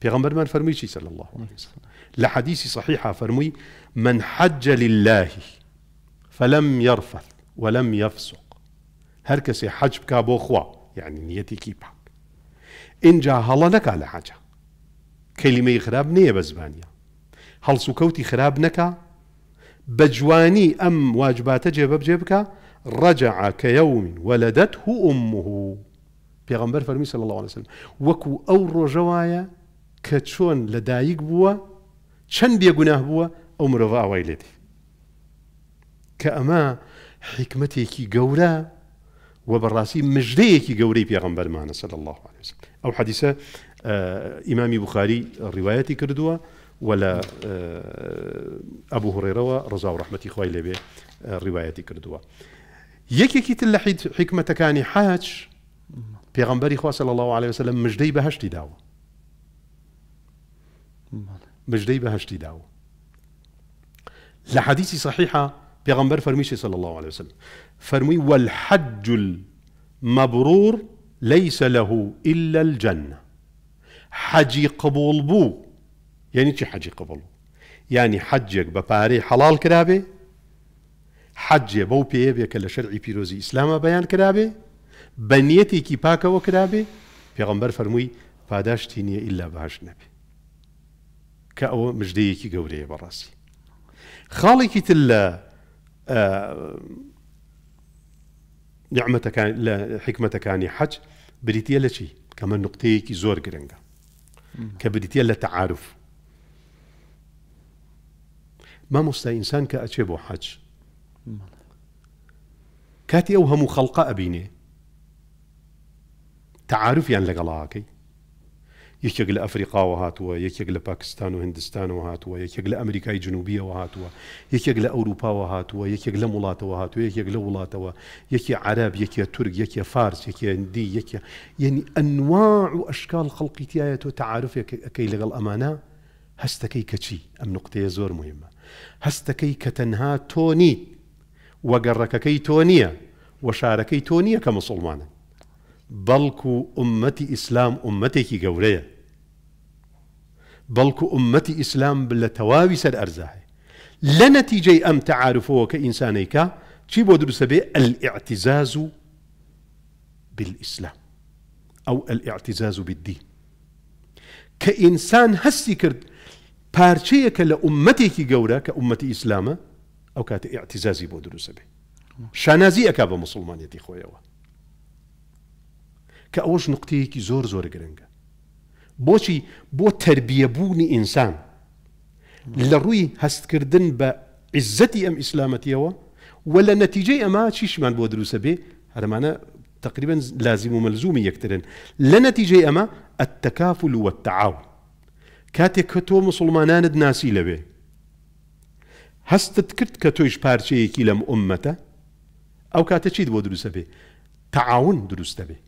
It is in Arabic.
پیغمبر من فرمی چی صلی الله علیه وسلم لحديث صحيحة فرمي من حج لله فلم يرفث ولم يفسق هر کسی حج بکا بو خوا يعني نيتي کی پاک جا هلا نکا لحجه كلمه خراب نیه بزبانیا هل سكوتي خراب نكا بجواني ام واجبات جيب بجيبك رجع كيوم ولدته امه پیغمبر فرمی صلى الله عليه وسلم وكو او جوايا کە چۆن لە شن بووە چەند بێگوناه بووە ئەو مرۆڤ ئاوای لێدی کە ئەمە حکمتێکی گەورە و بەڕاستی مژدەیەکی گەورەی پێغمبەرمانە سەد الله عليه وسلم ئەو حەدیسە ئیمامی بخاری روايتي کردووە ولا ابو هريره ڕزا و ڕحمەتی خی لەبێ ڕیواەتی کردووە. یەکێکی تر لە حکمتەکانی حاج پێغمبەری خوا صلى الله عليه وسلم مژدەی بەهشتی داوە. مجدەی بهشتي داو لحديث صحيحة بيغمبر پێغمبەر فەرمیشی صلى الله عليه وسلم فرمي والحج المبرور ليس له إلا الجنة حجي قبول بو يعني شي حجي قبول يعني حجك بباري حلال كرابي حجي بو بيبي کە شرعي بيروزي إسلام بيان كرابي بنيتي كي باكا وكرابي بيغمبر فرمي فاداش تيني إلا ئللا نبي كأو مجديك قولي براسي خالك تلا آه، نعمتك لا حكمتك اني حج بريتي الا شي كما نقطيك زور جرينجا كبريتي الا تعارف ما مستى انسان كاتشبو حج كاتي اوهم خلق ابيني تعارف يعني لقلاكي يكيق لأفريقا وهاتوا يكيق لباكستان وهندستان وهاتوا يكيق لأمريكا الجنوبية وهاتوا يكيق لأوروبا وهاتوا يكيق لمولاتا وهاتوا يكيق لولاتا يكي عرب يكي ترك يكي فارس يكي هندي يكي يعني أنواع وأشكال خلقية تعارف كي لغ الأمانة هستكي كشي أم نقطة يزور مهمة هستكي كتنها توني وقرك كي تونية وشارك كي تونية كمسلمانك بلكو أمتي إسلام أمتي كي جورية بلكو أمتي إسلام بلا توابس الأرزاه لنتيجة أم تعارفه كإنسانيكا شي بودر الاعتزاز بالإسلام أو الاعتزاز بالدين كإنسان هسي كرد أمتي كي جورة كأمتي إسلامة أو كات اعتزازي بودر سبي شانازي أكاب مسلمان يتي خويا کە ئەوەش نقطەیەکی زۆر زۆر گرنگە بۆچی بۆ تربیەبوونی ئینسان لە ڕووی هەستکردن بە عزەتی ئەم ئیسلامەتیەوە و لە نەتیجەی ئەما چیشمان بۆ دروسە بێ هەرمانە تقریبا لازم و مەلزومی یەکترن لە نەتیجەی ئەمە و وەتەعاو کاتێک کە تۆ مسلمانانت ناسی لەوێ هەستت کرد کە تۆیش پارچەیەکی لەم عمەتە ئەو کاتە چیت بۆ دروسە بێ تەعاون دروستە بێ